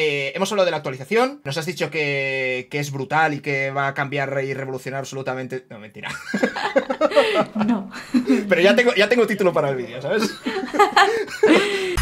Eh, hemos hablado de la actualización. Nos has dicho que, que, es brutal y que va a cambiar y revolucionar absolutamente. No, mentira. no. Pero ya tengo, ya tengo título para el vídeo, ¿sabes?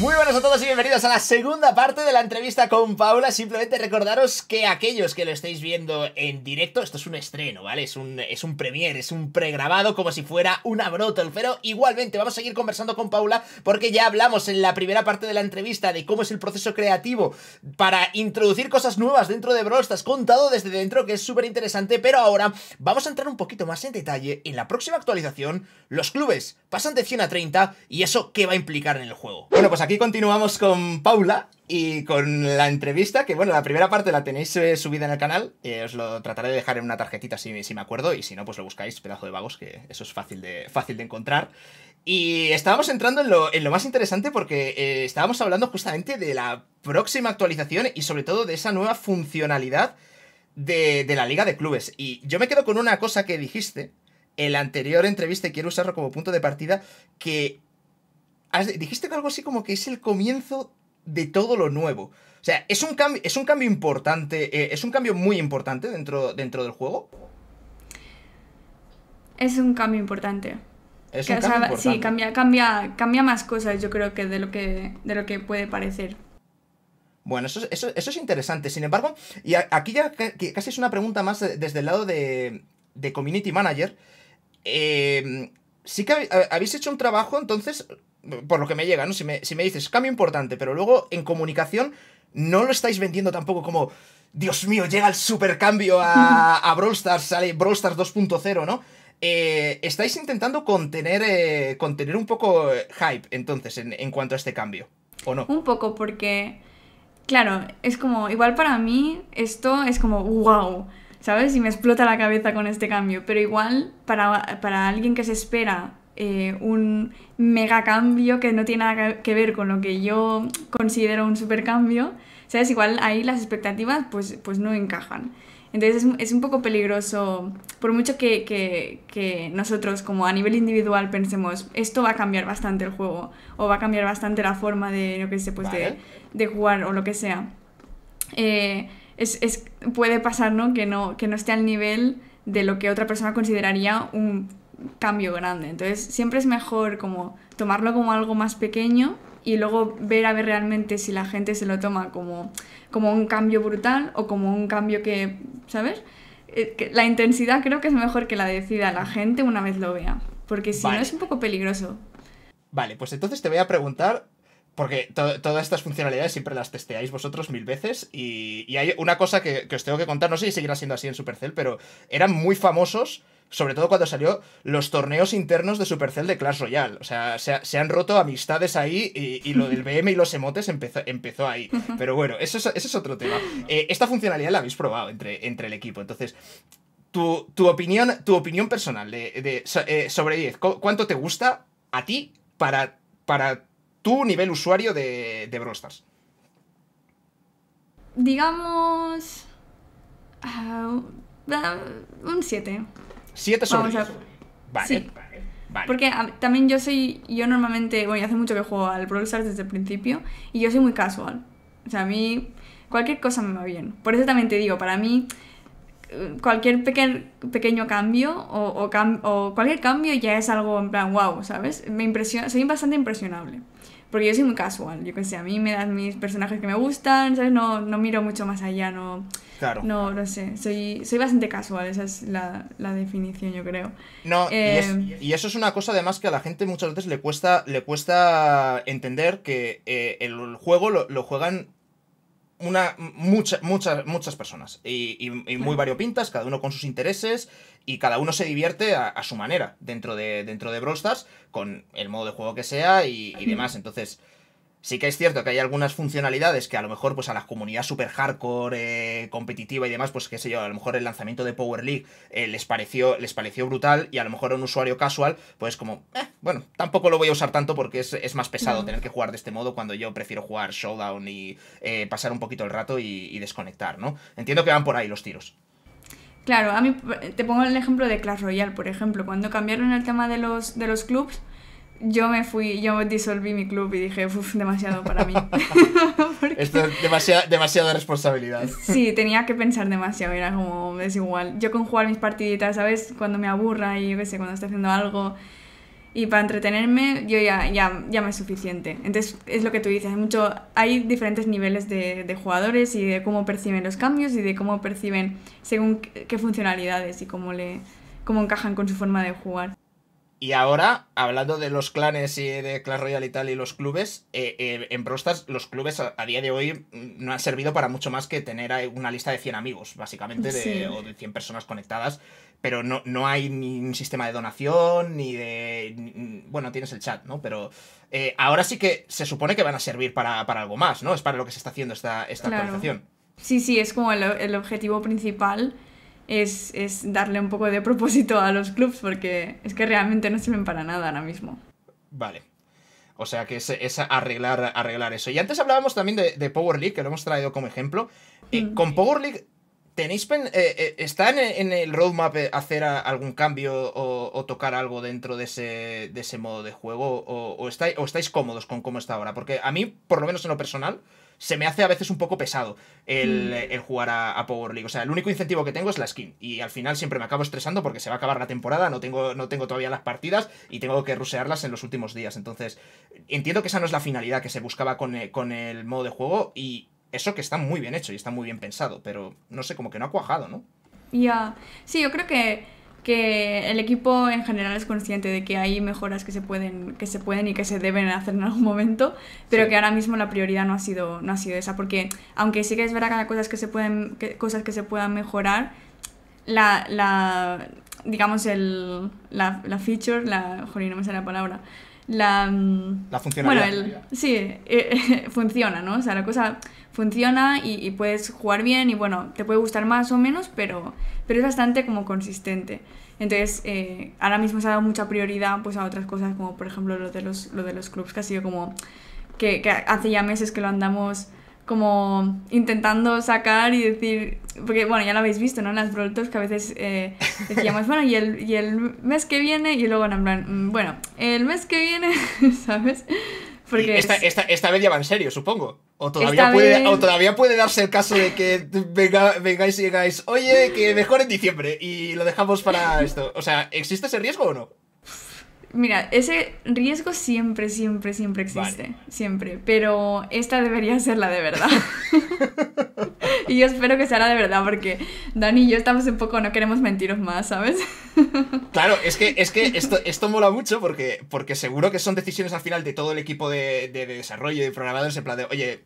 Muy buenos a todos y bienvenidos a la segunda parte de la entrevista con Paula. Simplemente recordaros que aquellos que lo estáis viendo en directo, esto es un estreno, ¿vale? Es un, es un premier, es un pregrabado como si fuera una brotel. Pero igualmente vamos a seguir conversando con Paula porque ya hablamos en la primera parte de la entrevista de cómo es el proceso creativo para introducir cosas nuevas dentro de Brawl Stars, contado desde dentro, que es súper interesante. Pero ahora vamos a entrar un poquito más en detalle en la próxima actualización. Los clubes pasan de 100 a 30 y eso qué va a implicar en el juego. Bueno, pues aquí aquí continuamos con Paula y con la entrevista, que bueno, la primera parte la tenéis eh, subida en el canal, eh, os lo trataré de dejar en una tarjetita si, me acuerdo, y si no, pues lo buscáis, pedazo de vagos, que eso es fácil de, fácil de encontrar. Y estábamos entrando en lo, más interesante porque eh, estábamos hablando justamente de la próxima actualización y sobre todo de esa nueva funcionalidad de, de la Liga de Clubes. Y yo me quedo con una cosa que dijiste en la anterior entrevista y quiero usarlo como punto de partida, que dijiste algo así como que es el comienzo de todo lo nuevo. O sea, es un cambio, es un cambio importante, eh, es un cambio muy importante dentro, dentro del juego. Es un cambio importante. Es un cambio Sí, cambia, cambia, cambia más cosas, yo creo que de lo que, de lo que puede parecer. Bueno, eso, es interesante. Sin embargo, y aquí ya casi es una pregunta más desde el lado de, Community Manager. Eh, sí que habéis hecho un trabajo entonces por lo que me llega, ¿no? Si me, dices, cambio importante, pero luego en comunicación no lo estáis vendiendo tampoco como, Dios mío, llega el supercambio a, a Brawl Stars, sale Brawl Stars 2.0, ¿no? Eh, estáis intentando contener, eh, contener un poco eh, hype, entonces, en, cuanto a este cambio, ¿o no? Un poco, porque, claro, es como, igual para mí esto es como, wow, ¿sabes? Y me explota la cabeza con este cambio, pero igual para, para alguien que se espera eh, un mega cambio que no tiene nada que ver con lo que yo considero un super cambio, ¿sabes? Igual ahí las expectativas pues, pues no encajan. Entonces es, un poco peligroso, por mucho que, nosotros como a nivel individual pensemos, esto va a cambiar bastante el juego, o va a cambiar bastante la forma de, lo que sé, pues de, jugar o lo que sea. Eh, es, puede pasar, Que, ¿no? que no esté al nivel de lo que otra persona consideraría un cambio grande. Entonces siempre es mejor como tomarlo como algo más pequeño y luego ver a ver realmente si la gente se lo toma como, como un cambio brutal o como un cambio que, ¿sabes? Eh, la intensidad creo que es mejor que la decida la gente una vez lo vea, porque si no es un poco peligroso. Vale, pues entonces te voy a preguntar, porque todas estas funcionalidades siempre las testeáis vosotros mil veces, y, hay una cosa que, que, os tengo que contar, no sé si seguirá siendo así en Supercell, pero eran muy famosos sobre todo cuando salió los torneos internos de Supercell de Clash Royale. O sea, se, han roto amistades ahí y, lo del BM y los emotes empezó, ahí. Pero bueno, eso es, otro tema. Eh, esta funcionalidad la habéis probado entre, entre el equipo, entonces... Tu, tu opinión, tu opinión personal de, eh, sobre 10, ¿cuánto te gusta a ti para, para tu nivel usuario de, de Brawl Digamos... Ah, un 7. 7 sobre Vale. Sí. Vale. Porque también yo soy, yo normalmente, bueno, ya hace mucho que juego al Brawl desde el principio, y yo soy muy casual. O sea, a mí cualquier cosa me va bien. Por eso también te digo, para mí eh, cualquier pequeño cambio o, o, o, cualquier cambio ya es algo en plan wow, ¿sabes? Me impresiona, soy bastante impresionable. Porque yo soy muy casual, yo qué sé, a mí me dan mis personajes que me gustan, ¿sabes? No, miro mucho más allá, no... Claro. No, no sé, soy, bastante casual, esa es la, definición, yo creo. No, eh, y, eso es una cosa además que a la gente muchas veces le cuesta, le cuesta entender que eh, el juego lo, lo juegan una, muchas muchas, muchas personas y, muy variopintas, cada uno con sus intereses y cada uno se divierte a, su manera dentro de, dentro de Brawl Stars con el modo de juego que sea y, y demás. Entonces, Sí que es cierto que hay algunas funcionalidades que a lo mejor pues a la comunidad super hardcore, eh, competitiva y demás, pues qué sé yo, a lo mejor el lanzamiento de Power League eh, les, pareció, les pareció brutal y a lo mejor a un usuario casual, pues como, eh, bueno, tampoco lo voy a usar tanto porque es, más pesado tener que jugar de este modo cuando yo prefiero jugar Showdown y eh, pasar un poquito el rato y, desconectar, ¿no? Entiendo que van por ahí los tiros. Claro, a mí te pongo el ejemplo de Clash Royale, por ejemplo, cuando cambiaron el tema de los, de los clubs yo me fui, yo disolví mi club y dije, uff, demasiado para mí. Esto es demasiada, responsabilidad. Sí, tenía que pensar demasiado, era como, desigual. Yo con jugar mis partiditas, ¿sabes? Cuando me aburra y yo qué sé, cuando estoy haciendo algo. Y para entretenerme, yo ya, ya, ya me es suficiente. Entonces, es lo que tú dices, hay, mucho, hay diferentes niveles de, de jugadores y de cómo perciben los cambios y de cómo perciben según qué funcionalidades y cómo le cómo encajan con su forma de jugar. Y ahora, hablando de los clanes y de Clash Royale y tal y los clubes, eh, eh en Brostas los clubes a, día de hoy mm, no han servido para mucho más que tener una lista de 100 amigos, básicamente, de, o de 100 personas conectadas, pero no, no hay ni un sistema de donación, ni de... bueno, tienes el chat, ¿no? Pero eh, ahora sí que se supone que van a servir para, algo más, ¿no? Es para lo que se está haciendo esta, esta actualización. Sí, sí, es como el objetivo principal es, darle un poco de propósito a los clubs porque es que realmente no sirven para nada ahora mismo. Vale. O sea que es, arreglar, arreglar eso. Y antes hablábamos también de, Power League, que lo hemos traído como ejemplo. y eh, mm. Con Power League, ¿tenéis eh, eh, ¿está en, el roadmap hacer algún cambio o, tocar algo dentro de ese, de ese modo de juego? O, ¿O estáis cómodos con cómo está ahora? Porque a mí, por lo menos en lo personal, se me hace a veces un poco pesado el, hmm. jugar a, Power League. O sea, el único incentivo que tengo es la skin. Y al final siempre me acabo estresando porque se va a acabar la temporada, no tengo, no tengo todavía las partidas y tengo que rusearlas en los últimos días. Entonces, entiendo que esa no es la finalidad que se buscaba con, el, eh, con el modo de juego y eso que está muy bien hecho y está muy bien pensado, pero no sé, como que no ha cuajado, ¿no? Ya, sí, yo creo que que el equipo en general es consciente de que hay mejoras que se pueden, que se pueden y que se deben hacer en algún momento, pero que ahora mismo la prioridad no ha sido, no ha sido esa, porque aunque sí que es verdad que hay cosas que se pueden, cosas que se puedan mejorar, la, la digamos el, la, la feature, la, joder, no me sale la palabra, Mm, la, funcionalidad. Bueno, sí, eh, funciona, ¿no? O sea, la cosa funciona y, puedes jugar bien y bueno, te puede gustar más o menos, pero, pero es bastante como consistente. Entonces, eh, ahora mismo se ha dado mucha prioridad pues a otras cosas como por ejemplo lo de los, lo de los clubs, que ha sido como que hace ya meses que lo andamos como intentando sacar y decir, porque bueno, ya lo habéis visto, ¿no? En las Brawl que a veces eh, decíamos, bueno, y el, mes que viene, y luego en plan, mm, bueno, el mes que viene, ¿sabes? Porque esta, esta, vez ya va en serio, supongo. O todavía, puede, todavía puede darse el caso de que vengáis y digáis, oye, que mejor en diciembre y lo dejamos para esto. O sea, ¿existe ese riesgo o no? mira, ese riesgo siempre, siempre, siempre existe. Siempre. Pero esta debería ser la de verdad. y yo espero que sea la de verdad porque Dani y yo estamos un poco, no queremos mentiros más, ¿sabes? claro, es que, es que esto, mola mucho porque, porque seguro que son decisiones al final de todo el equipo de, de, desarrollo y de programadores en plan de, oye,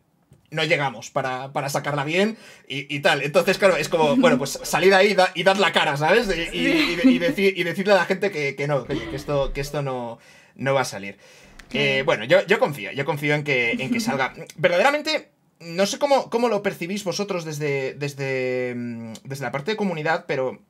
no llegamos para, sacarla bien y, tal. Entonces, claro, es como, bueno, pues salid ahí y, dad dar la cara, ¿sabes? Y, y decirle a la gente que, que no, que, esto, que esto no, no va a salir. Eh, bueno, yo, yo confío, yo confío en que, en que salga. Verdaderamente, no sé cómo, cómo lo percibís vosotros desde, desde, mm, desde la parte de comunidad, pero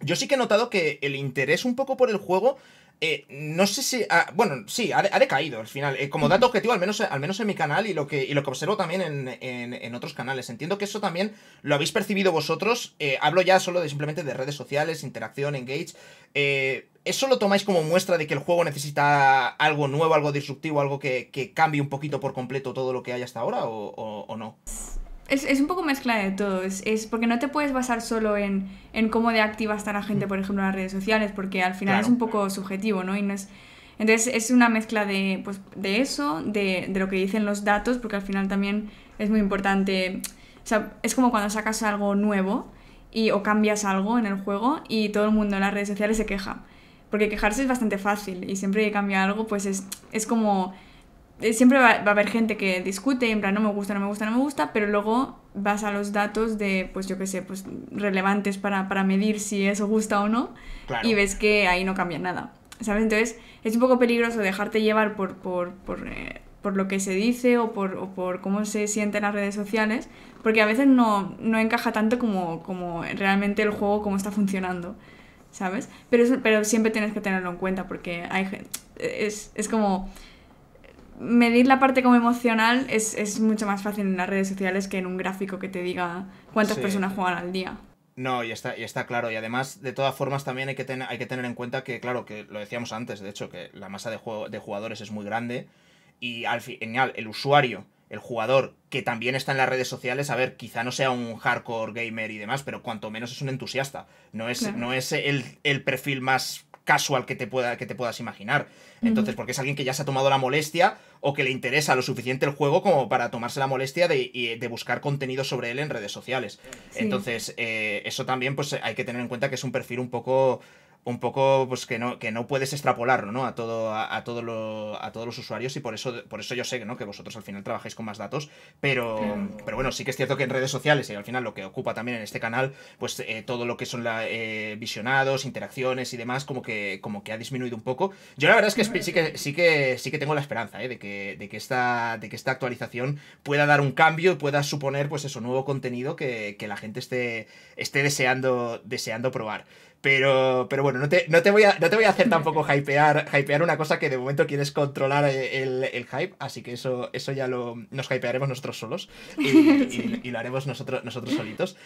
yo sí que he notado que el interés un poco por el juego eh, no sé si. Ah, bueno, sí, ha, decaído al final. Eh, como dato objetivo, al menos, al menos en mi canal y lo que, lo que observo también en, otros canales. Entiendo que eso también lo habéis percibido vosotros. Eh, hablo ya solo de simplemente de redes sociales, interacción, engage. ¿Eso lo tomáis como muestra de que el juego necesita algo nuevo, algo disruptivo, algo que, cambie un poquito por completo todo lo que hay hasta ahora o no? es, un poco mezcla de todo. Es, porque no te puedes basar solo en, cómo de activa está la gente, mm. por ejemplo, en las redes sociales, porque al final es un poco subjetivo, ¿no? Y no es, entonces es una mezcla de, pues, eso, de, lo que dicen los datos, porque al final también es muy importante. O sea, es como cuando sacas algo nuevo y, o cambias algo en el juego y todo el mundo en las redes sociales se queja. Porque quejarse es bastante fácil y siempre que cambia algo, pues es, es como eh, siempre va, a haber gente que discute, en plan, no me gusta, no me gusta, no me gusta, pero luego vas a los datos de, pues yo qué sé, pues relevantes para, medir si eso gusta o no, y ves que ahí no cambia nada, ¿sabes? Entonces es un poco peligroso dejarte llevar por, por, eh, lo que se dice o por, cómo se sienten las redes sociales, porque a veces no, no encaja tanto como, como realmente el juego, cómo está funcionando. ¿Sabes? Pero, pero siempre tienes que tenerlo en cuenta porque hay, es, es como medir la parte como emocional es, mucho más fácil en las redes sociales que en un gráfico que te diga cuántas personas juegan al día. No, y está, y está claro. Y además, de todas formas, también hay que, hay que tener en cuenta que, claro, que lo decíamos antes, de hecho, que la masa de, juego, de jugadores es muy grande. Y al final, el usuario, el jugador, que también está en las redes sociales, a ver, quizá no sea un hardcore gamer y demás, pero cuanto menos es un entusiasta. No es, no es el, el perfil más casual que te, pueda, que te puedas imaginar. Entonces, porque es alguien que ya se ha tomado la molestia o que le interesa lo suficiente el juego como para tomarse la molestia de, de buscar contenido sobre él en redes sociales. Entonces, eh, eso también pues hay que tener en cuenta que es un perfil un poco un poco pues que no, que no puedes extrapolarlo ¿no? a, todo, a, todo lo, a todos los usuarios y por eso, por eso yo sé ¿no? que vosotros al final trabajáis con más datos, pero, pero bueno, sí que es cierto que en redes sociales y al final lo que ocupa también en este canal, pues eh, todo lo que son la, eh, visionados, interacciones y demás, como que, como que ha disminuido un poco. Yo la verdad es que sí que, sí que, sí que tengo la esperanza ¿eh? de, que, de, que esta, de que esta actualización pueda dar un cambio, pueda suponer pues eso, nuevo contenido que, que la gente esté, esté deseando, deseando probar. Pero, bueno, no te, voy, a, te voy a hacer tampoco hypear, una cosa que de momento quieres controlar eh, el, hype, así que eso, eso ya lo, nos hypearemos nosotros solos y, lo haremos nosotros, nosotros solitos.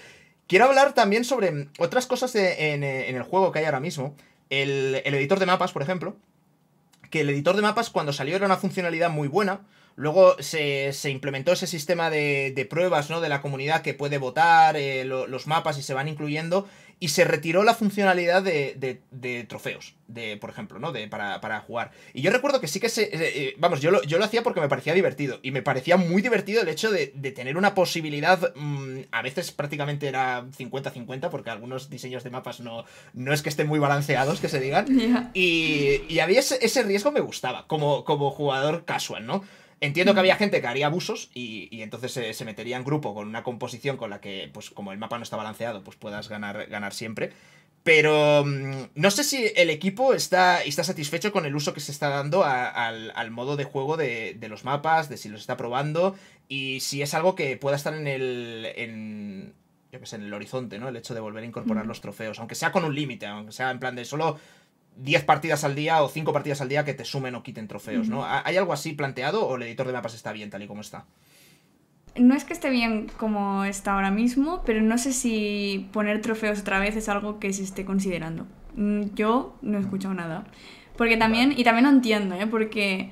Quiero hablar también sobre otras cosas eh, en, el juego que hay ahora mismo. El, editor de mapas, por ejemplo, que el editor de mapas cuando salió era una funcionalidad muy buena, Luego se, implementó ese sistema de, de, pruebas, ¿no? De la comunidad que puede votar eh, los mapas y se van incluyendo y se retiró la funcionalidad de, trofeos, de, por ejemplo, ¿no? De, para, jugar. Y yo recuerdo que sí que se... Eh, eh, vamos, yo lo, yo lo, hacía porque me parecía divertido. Y me parecía muy divertido el hecho de, tener una posibilidad... Mm, a veces prácticamente era 50-50 porque algunos diseños de mapas no, no es que estén muy balanceados, que se digan. Y, y, ese, riesgo me gustaba como, como jugador casual, ¿no? Entiendo que había gente que haría abusos y, entonces se, metería en grupo con una composición con la que, pues como el mapa no está balanceado, pues puedas ganar, ganar siempre. Pero mm, no sé si el equipo está, está satisfecho con el uso que se está dando al, modo de juego de, los mapas, de si los está probando y si es algo que pueda estar en el, en, yo que sé, en el horizonte, ¿no? El hecho de volver a incorporar los trofeos, aunque sea con un límite, aunque sea en plan de solo 10 partidas al día o 5 partidas al día que te sumen o quiten trofeos, ¿no? ¿Hay algo así planteado o el editor de mapas está bien tal y como está? No es que esté bien como está ahora mismo, pero no sé si poner trofeos otra vez es algo que se esté considerando. Mm, yo no he escuchado nada. Porque también, y también lo entiendo, ¿eh? Porque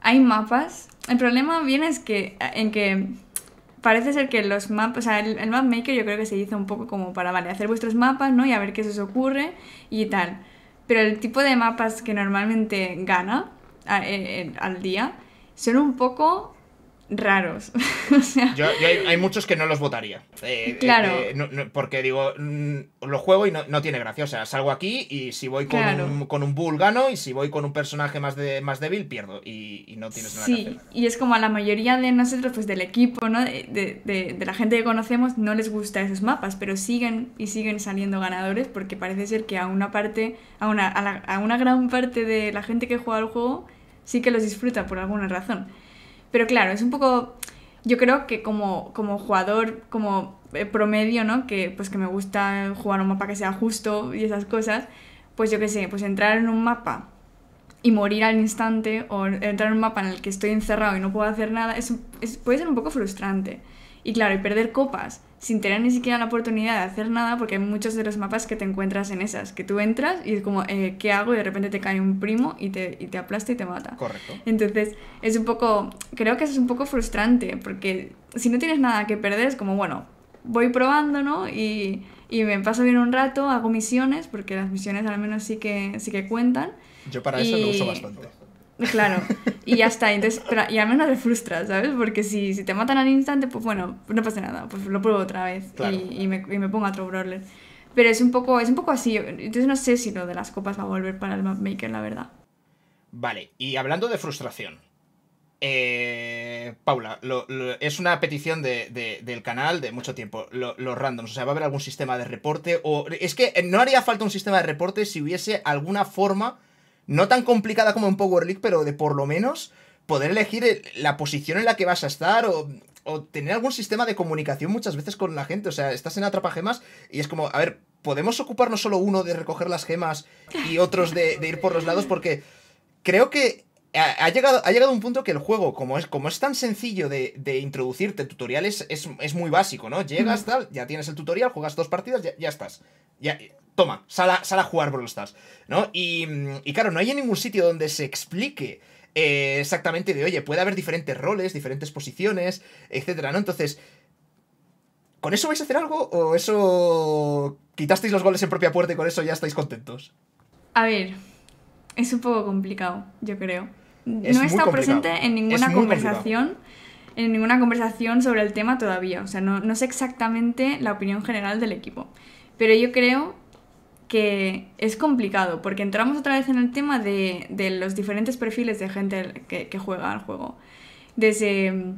hay mapas. El problema viene es que, en que parece ser que los mapas, o sea, el, el mapmaker yo creo que se hizo un poco como para, vale, hacer vuestros mapas, ¿no? Y a ver qué se os ocurre y tal pero el tipo de mapas que normalmente gana eh, eh, al día son un poco raros. hay, muchos que no los votaría. Eh, eh, eh, claro. porque digo, mm, lo juego y no, tiene gracia. O sea, salgo aquí y si voy con, un, con un bull gano y si voy con un personaje más, de, más débil pierdo y, no tienes nada sí, y es como a la mayoría de nosotros, pues del equipo, ¿no? De, la gente que conocemos, no les gusta esos mapas, pero siguen y siguen saliendo ganadores porque parece ser que a una parte, a una, a una gran parte de la gente que juega al juego sí que los disfruta por alguna razón. Pero claro, es un poco, yo creo que como, como jugador, como eh, promedio, ¿no? Que pues que me gusta jugar un mapa que sea justo y esas cosas, pues yo qué sé, pues entrar en un mapa y morir al instante o entrar en un mapa en el que estoy encerrado y no puedo hacer nada, es, puede ser un poco frustrante. Y claro, y perder copas sin tener ni siquiera la oportunidad de hacer nada, porque hay muchos de los mapas que te encuentras en esas, que tú entras y es como, eh, ¿qué hago? Y de repente te cae un primo y te, aplasta y te mata. Correcto. Entonces, es un poco, creo que eso es un poco frustrante, porque si no tienes nada que perder, es como, bueno, voy probando, ¿no? Y, me paso bien un rato, hago misiones, porque las misiones al menos sí que, sí que cuentan. Yo para eso lo uso bastante. Claro, y ya está. Entonces, y al menos te frustras, ¿sabes? Porque si, si, te matan al instante, pues bueno, no pasa nada, pues lo pruebo otra vez y, me, pongo a otro brawler. Pero es un, poco, es un poco así. Entonces no sé si lo de las copas va a volver para el mapmaker, la verdad. Vale, y hablando de frustración, eh, Paula, es una petición de, del canal de mucho tiempo, los randoms, o sea, ¿va a haber algún sistema de reporte? O es que no haría falta un sistema de reporte si hubiese alguna forma no tan complicada como en Power League, pero de por lo menos poder elegir la posición en la que vas a estar o, tener algún sistema de comunicación muchas veces con la gente. O sea, estás en gemas y es como, a ver, podemos ocuparnos solo uno de recoger las gemas y otros de ir por los lados porque creo que ha, llegado, ha llegado un punto que el juego, como es, como es tan sencillo de, introducirte, tutoriales, es, muy básico, ¿no? Llegas, tal, ya tienes el tutorial, juegas dos partidas, ya, estás. Ya, toma, sal a, a jugar Brawl ¿no? Mm, y, claro, no hay en ningún sitio donde se explique eh, exactamente de, oye, puede haber diferentes roles, diferentes posiciones, etcétera, ¿no? Entonces, ¿con eso vais a hacer algo o eso quitasteis los goles en propia puerta y con eso ya estáis contentos? A ver, es un poco complicado, yo creo no he estado presente en ninguna conversación. En ninguna conversación sobre el tema todavía. O sea, no, no sé exactamente la opinión general del equipo. Pero yo creo que es complicado, porque entramos otra vez en el tema de, los diferentes perfiles de gente que, juega al juego. Desde,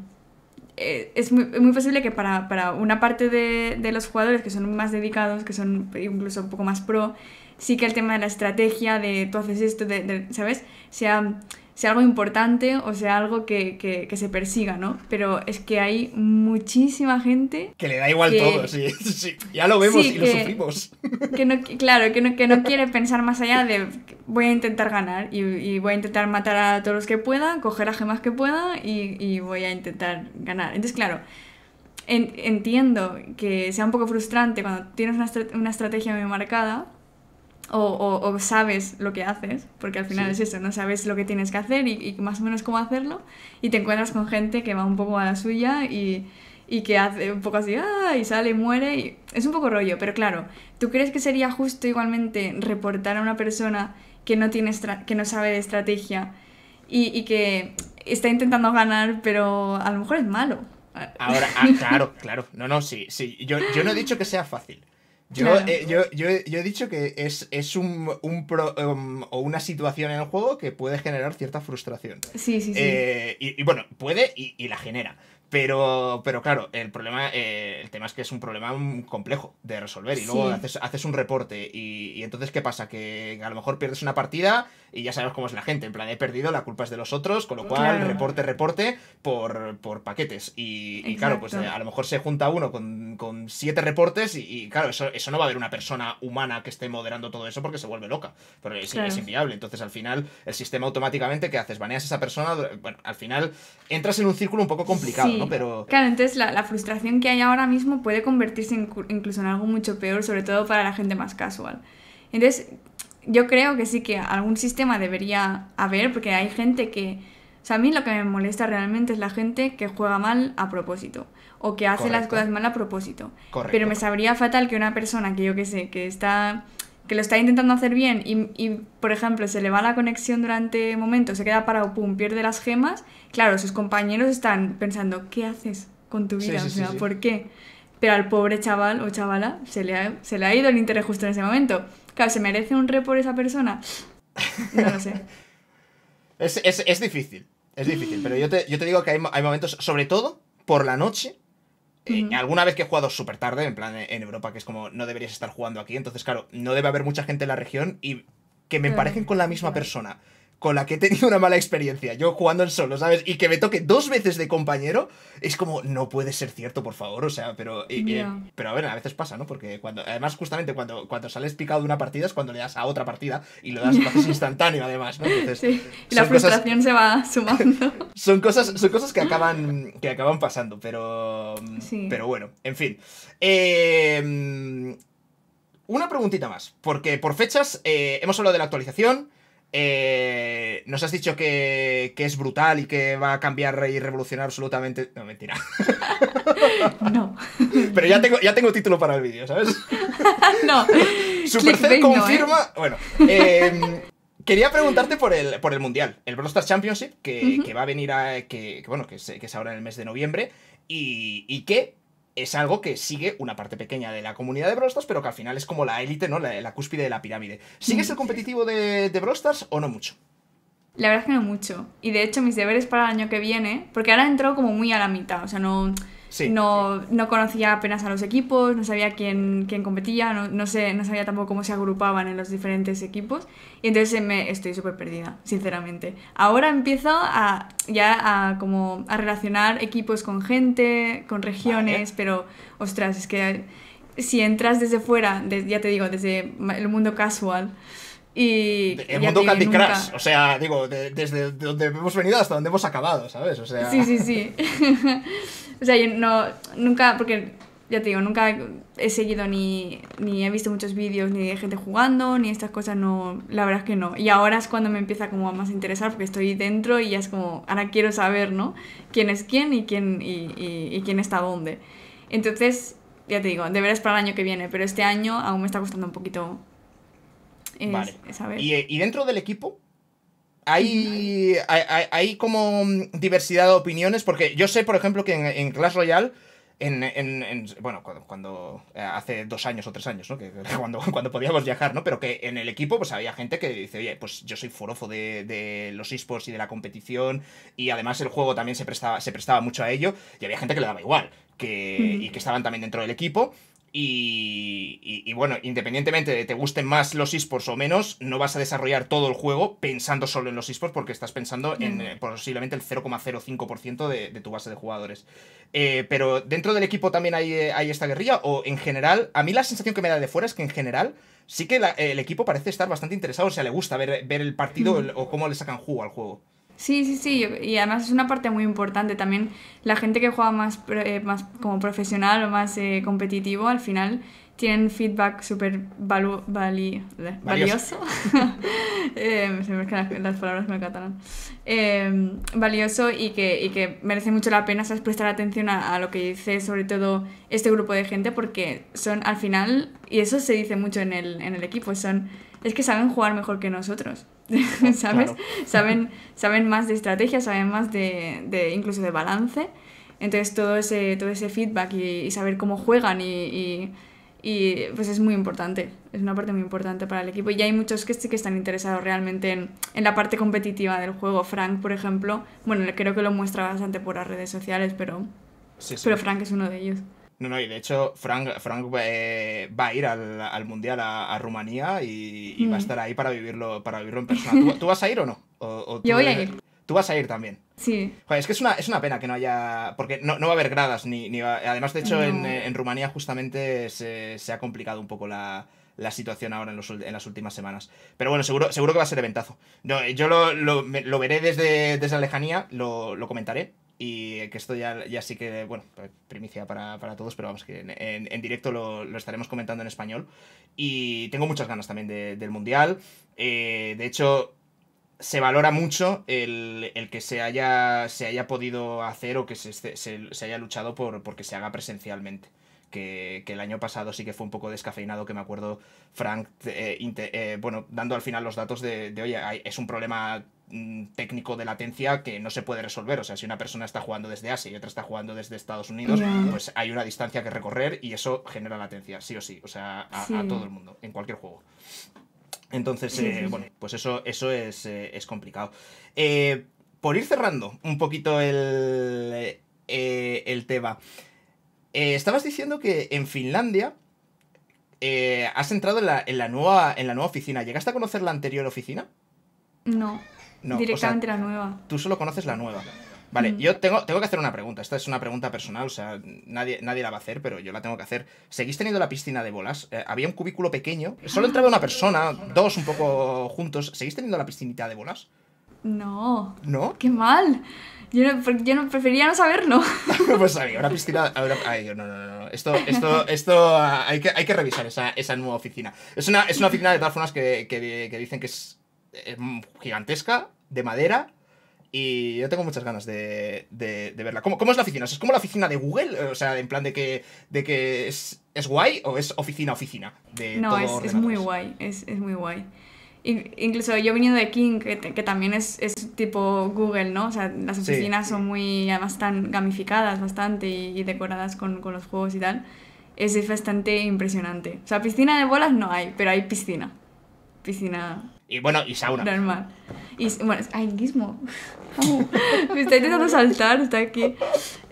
eh, es muy, posible que para, una parte de, los jugadores que son más dedicados, que son incluso un poco más pro, sí que el tema de la estrategia, de tú haces esto, ¿sabes? Sea sea algo importante o sea algo que, que, se persiga, ¿no? Pero es que hay muchísima gente... Que le da igual todo, sí, sí, Ya lo vemos y lo sufrimos. Que no, claro, que no, que no quiere pensar más allá de voy a intentar ganar y, voy a intentar matar a todos los que pueda, coger a gemas que pueda y, voy a intentar ganar. Entonces, claro, entiendo que sea un poco frustrante cuando tienes una, una estrategia muy marcada o, sabes lo que haces, porque al final es eso, no sabes lo que tienes que hacer y, más o menos cómo hacerlo, y te encuentras con gente que va un poco a la suya y, que hace un poco así, ah, y sale, muere, y es un poco rollo, pero claro, ¿tú crees que sería justo igualmente reportar a una persona que no, tiene que no sabe de estrategia y, que está intentando ganar, pero a lo mejor es malo? Ahora, ah, claro, claro. No, no, sí, sí. yo no he dicho que sea fácil. Eh, yo, yo, yo, he dicho que es, es un, un em, o una situación en el juego que puede generar cierta frustración. Sí, sí, sí. Eh, y, bueno, puede y, la genera. Pero, pero claro, el problema, eh, el tema es que es un problema complejo de resolver. Y luego haces, un reporte. Y, y, entonces, ¿qué pasa? Que a lo mejor pierdes una partida y ya sabemos cómo es la gente. En plan, he perdido, la culpa es de los otros, con lo cual, reporte, reporte por, por paquetes. Y, claro, pues eh, a lo mejor se junta uno con, siete reportes y, claro, eso, no va a haber una persona humana que esté moderando todo eso porque se vuelve loca. Pero es, inviable. Entonces, al final, el sistema automáticamente, que haces? Baneas a esa persona. al final entras en un círculo un poco complicado, ¿no? Pero. Claro, entonces la, frustración que hay ahora mismo puede convertirse incluso en algo mucho peor, sobre todo para la gente más casual. Entonces, yo creo que sí que algún sistema debería haber, porque hay gente que... O sea, a mí lo que me molesta realmente es la gente que juega mal a propósito o que hace las cosas mal a propósito. Pero me sabría fatal que una persona que yo que sé, que está que lo está intentando hacer bien y, por ejemplo, se le va la conexión durante momentos, se queda parado, pum, pierde las gemas, claro, sus compañeros están pensando, ¿qué haces con tu vida? o sea, ¿por qué? Pero al pobre chaval o chavala se le se le ha ido el interés justo en ese momento. Claro, ¿se merece un re por esa persona? No lo sé. es, difícil, es difícil, pero yo te, digo que hay, momentos, sobre todo por la noche, eh, alguna vez que he jugado súper tarde, en plan en Europa, que es como no deberías estar jugando aquí, entonces claro, no debe haber mucha gente en la región y que me parecen con la misma persona con la que he tenido una mala experiencia, yo jugando en solo, ¿sabes? Y que me toque dos veces de compañero, es como, no puede ser cierto, por favor, o sea, pero... pero a ver, a veces pasa, ¿no? Porque cuando... Además, justamente cuando, cuando sales picado de una partida es cuando le das a otra partida y lo das instantáneo, además, ¿no? Entonces, y la frustración se va sumando. son, cosas, son cosas que acaban, que acaban pasando, pero... Pero bueno, en fin. Em, una preguntita más, porque por fechas eh, hemos hablado de la actualización, eh, nos has dicho que, es brutal y que va a cambiar y revolucionar absolutamente. No, mentira. no. Pero ya tengo, ya tengo título para el vídeo, ¿sabes? no. Supercell ¿eh? confirma. Bueno. Em, quería preguntarte por el, Mundial, el Brawl Championship, que, va a venir a. Que, bueno, que es, ahora en el mes de noviembre. Y, y que es algo que sigue una parte pequeña de la comunidad de Brawl pero que al final es como la élite, ¿no? La, cúspide de la pirámide. ¿Sigues el competitivo de, de Brawl o no mucho? La verdad es que no mucho. Y de hecho, mis deberes para el año que viene, porque ahora he como muy a la mitad, o sea, no, no, conocía apenas a los equipos, no sabía quién, quién competía, no, sé, no sabía tampoco cómo se agrupaban en los diferentes equipos. Y entonces eh, me estoy súper perdida, sinceramente. Ahora empiezo a, ya a, como a relacionar equipos con gente, con regiones, pero ostras, es que si entras desde fuera, ya te digo, desde el mundo casual, y el mundo Candy o sea, digo, desde donde hemos venido hasta donde hemos acabado, ¿sabes? O sea... Sí, sí, sí. O sea, yo no, nunca, porque ya te digo, nunca he seguido ni, ni he visto muchos vídeos ni de gente jugando, ni estas cosas, no, la verdad es que no. Y ahora es cuando me empieza como a más interesar porque estoy dentro y ya es como, ahora quiero saber, ¿no? Quién es quién y quién, y, quién está dónde. Entonces, ya te digo, de veras para el año que viene, pero este año aún me está costando un poquito vale. saber. Eh, ¿Y dentro del equipo? hay, hay, como mm, diversidad de opiniones, porque yo sé, por ejemplo, que en, Clash Royale, en, bueno, cuando, cuando, eh, hace dos años o tres años, ¿no? Que, cuando, podíamos viajar, ¿no? Pero que en el equipo, pues había gente que dice, oye, pues yo soy forofo de, de los esports y de la competición, y además el juego también se prestaba, se prestaba mucho a ello, y había gente que le daba igual, que, y que estaban también dentro del equipo. Y, bueno, independientemente de te gusten más los esports o menos, no vas a desarrollar todo el juego pensando solo en los esports porque estás pensando en eh, posiblemente el 0,05% de, de, tu base de jugadores. Eh, pero dentro del equipo también eh, hay, esta guerrilla o en general, a mí la sensación que me da de fuera es que en general sí que el equipo parece estar bastante interesado, o sea, le gusta ver, ver el partido o cómo le sacan jugo al juego. Sí, sí, sí, y además es una parte muy importante también. La gente que juega más, eh, más como profesional o más eh, competitivo, al final tienen feedback súper valioso. Eh, las palabras me catalán. Em, valioso y que, merece mucho la pena prestar atención a, lo que dice sobre todo este grupo de gente porque son al final, y eso se dice mucho en el, en el equipo, son es que saben jugar mejor que nosotros. ¿Sabes? Saben, saben más de estrategia, saben más de, incluso de balance. Entonces todo ese, todo ese feedback y, saber cómo juegan y, pues es muy importante, es una parte muy importante para el equipo. Y hay muchos que sí que están interesados realmente en, la parte competitiva del juego. Frank, por ejemplo, bueno, creo que lo muestra bastante por las redes sociales, pero, pero Frank es uno de ellos. No, no, y de hecho, Frank, Frank eh, va a ir al, Mundial a, Rumanía y, va a mm. estar ahí para vivirlo, para vivirlo en persona. ¿Tú, vas a ir o no? Yo voy a ir. Tú vas a ir también. Sí. es que es una, es una pena que no haya. Porque no, no va a haber gradas, ni. Además, de hecho, eh, en, Rumanía justamente se, ha complicado un poco la, situación ahora en, los, en, las últimas semanas. Pero bueno, seguro, seguro que va a ser eventazo. Yo, yo lo, lo veré desde, desde la lejanía, lo, comentaré y que esto ya, ya sí que, bueno, primicia para, todos, pero vamos, que en, directo lo, estaremos comentando en español. Y tengo muchas ganas también del Mundial. Eh, de hecho, se valora mucho el, que se haya, se haya podido hacer o que se, haya luchado por porque se haga presencialmente. Que, el año pasado sí que fue un poco descafeinado, que me acuerdo Frank, eh, eh, bueno, dando al final los datos de, oye, es un problema técnico de latencia que no se puede resolver. O sea, si una persona está jugando desde Asia y otra está jugando desde Estados Unidos, pues hay una distancia que recorrer y eso genera latencia, sí o sí. O sea, a, todo el mundo, en cualquier juego. Entonces, eh, bueno, pues eso, eso es, eh, complicado. Eh, por ir cerrando un poquito el, el tema, estabas diciendo que en Finlandia has entrado en la, en la, nueva, en la nueva oficina. ¿Llegaste a conocer la anterior oficina? No. Directamente la nueva. Tú solo conoces la nueva. Vale, mm. yo tengo, tengo que hacer una pregunta. Esta es una pregunta personal, o sea, nadie, nadie la va a hacer, pero yo la tengo que hacer. ¿Seguís teniendo la piscina de bolas? Eh, había un cubículo pequeño, solo entraba una persona, dos un poco juntos. ¿Seguís teniendo la piscinita de bolas? No. ¿No? ¡Qué mal! Yo no, yo no prefería no saberlo. pues había una piscina. Ahora, ay, no, no, no. Esto, esto, esto hay, que, hay que revisar esa, nueva oficina. Es una, es oficina de todas que dicen que es gigantesca, de madera, y yo tengo muchas ganas de, verla. ¿Cómo, es la oficina? ¿Es como la oficina de Google? O sea, en plan de que, de que es, guay o es oficina oficina. no, es, muy guay, es, es muy guay. Incluso yo viniendo de King, que, que también es, tipo Google, ¿no? O sea, las oficinas son muy, además gamificadas bastante y, decoradas con, con, los juegos y tal. Es bastante impresionante. O sea, piscina de bolas no hay, pero hay piscina. Piscina. Y bueno, y sauna. Normal. Y, bueno, hay Gizmo. Me está intentando saltar, está aquí.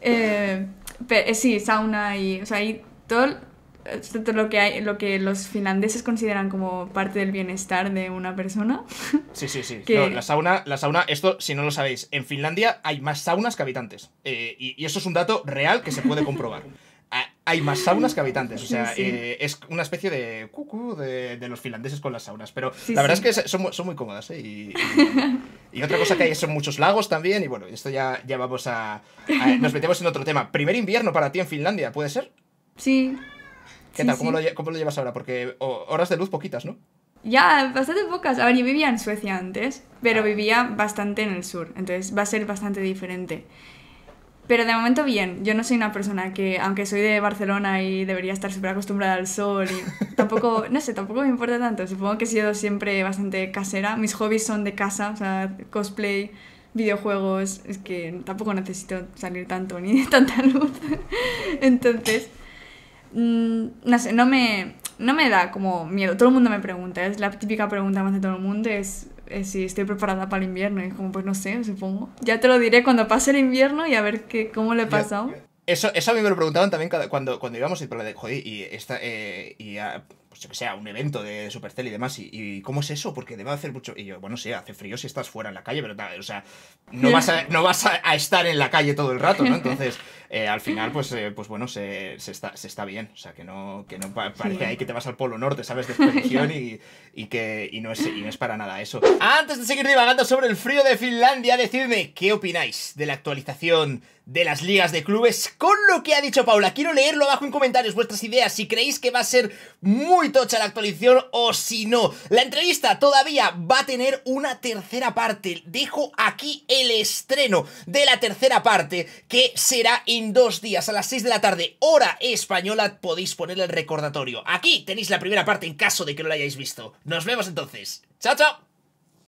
Eh, eh, sí, sauna y. O sea, hay todo, este, lo que, hay, lo que los finlandeses consideran como parte del bienestar de una persona. Sí, sí, sí. la, sauna, la sauna, esto si no lo sabéis, en Finlandia hay más saunas que habitantes. Eh, y, y eso es un dato real que se puede comprobar. hay más saunas que habitantes. O sea, eh, es una especie de cucú de, los finlandeses con las saunas. Pero la verdad es que son, muy cómodas. ¿eh? Y, otra cosa que hay son muchos lagos también. Y bueno, esto ya, ya vamos a, Nos metemos en otro tema. Primer invierno para ti en Finlandia, ¿puede ser? Sí. ¿Qué tal? ¿Cómo lo, ¿Cómo, lo, llevas ahora? Porque horas de luz poquitas, ¿no? Ya, bastante pocas. A ver, yo vivía en Suecia antes, pero ah. vivía bastante en el sur, entonces va a ser bastante diferente. Pero de momento bien, yo no soy una persona que, aunque soy de Barcelona y debería estar súper acostumbrada al sol, y tampoco, no sé, tampoco me importa tanto. Supongo que he sido siempre bastante casera. Mis hobbies son de casa, o sea, cosplay, videojuegos, es que tampoco necesito salir tanto ni tanta luz. Entonces, mm, no sé, no me, no me da como miedo. Todo el mundo me pregunta, es la típica pregunta más de todo el mundo, es eh, si estoy preparada para el invierno. Y como, pues no sé, supongo. Ya te lo diré cuando pase el invierno y a ver qué, cómo le he pasado. eso, eso a mí me lo preguntaban también cuando, cuando, íbamos y, de, joder, y, esta, eh, y que sea, un evento de Supercell y demás, y, ¿cómo es eso? Porque debe hacer mucho... Y yo, bueno, sí, hace frío si estás fuera en la calle, pero, o sea, no vas a, no vas a, estar en la calle todo el rato, ¿no? Entonces, eh, al final, pues, eh, pues bueno, se, está, se está bien, o sea, que no, que no parece ahí que te vas al Polo Norte, ¿sabes? De expedición y, y que no, y no es para nada eso. Antes de seguir divagando sobre el frío de Finlandia, decidme qué opináis de la actualización de las ligas de clubes con lo que ha dicho Paula. Quiero leerlo abajo en comentarios vuestras ideas, si creéis que va a ser muy tocha la actualización o si no. La entrevista todavía va a tener una tercera parte. Dejo aquí el estreno de la tercera parte que será en dos días a las 6 de la tarde, hora española. Podéis poner el recordatorio. Aquí tenéis la primera parte en caso de que no la hayáis visto. Nos vemos entonces. ¡Chao, chao!